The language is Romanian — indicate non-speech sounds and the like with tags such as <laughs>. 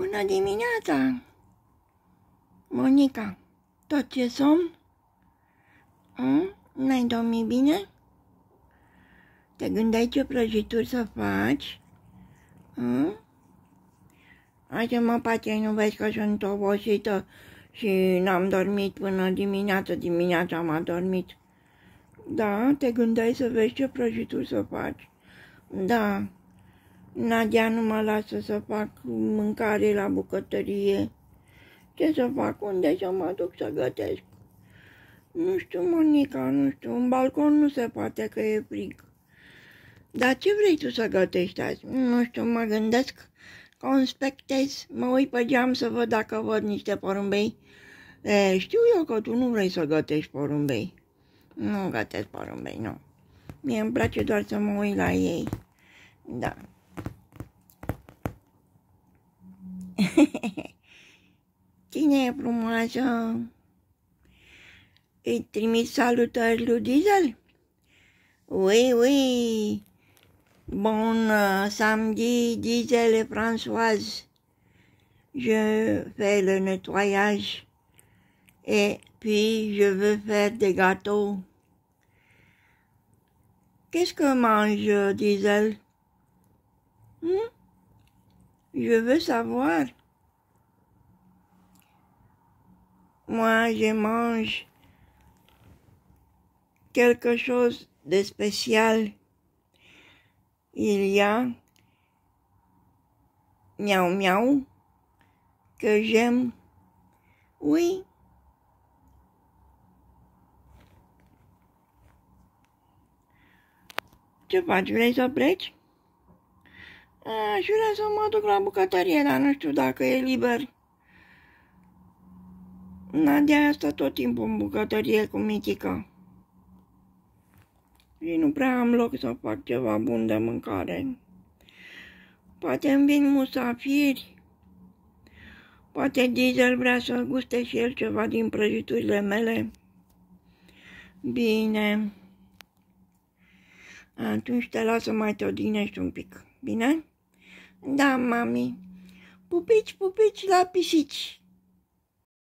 Bună dimineața! Monica, tot ce somn? Mm? N-ai dormit bine? Te gândeai ce prăjituri să faci? Mm? Așa mă pace, nu vezi că sunt obosită și n-am dormit până dimineața. dimineața am adormit. Da, te gândeai să vezi ce prăjituri să faci. Da, Nadia nu mă lasă să fac mâncare la bucătărie. Ce să fac? Unde să mă duc să gătesc? Nu știu, Monica, nu știu, în balcon nu se poate că e frig. Dar ce vrei tu să gătești azi? Nu știu, mă gândesc, conspectez, mă uit pe geam să văd dacă văd niște porumbei. E, știu eu că tu nu vrei să gătești porumbei. Nu gătesc porumbei, nu. Mie îmi place doar să mă uit la ei. Da. <laughs> et Îi à salutări lui Diesel. Oui, oui! Bon euh, samedi, Diesel et Françoise. Je fais le nettoyage et puis je veux faire des gâteaux. Qu'est-ce que mange euh, Diesel je veux savoir. Moi, je mange quelque chose de spécial. Il y a miaou miaou que j'aime. Oui. Tu vas tu les Aș vrea să mă duc la bucătărie, dar nu știu dacă e liber. Nadia asta tot timpul în bucătărie cu Mitica. Și nu prea am loc să fac ceva bun de mâncare. Poate îmi vin musafiri. Poate Diesel vrea să guste și el ceva din prăjiturile mele. Bine. Atunci te las să mai te odinești un pic. Bine? Da, mami. Pupić, pupić, lapisić.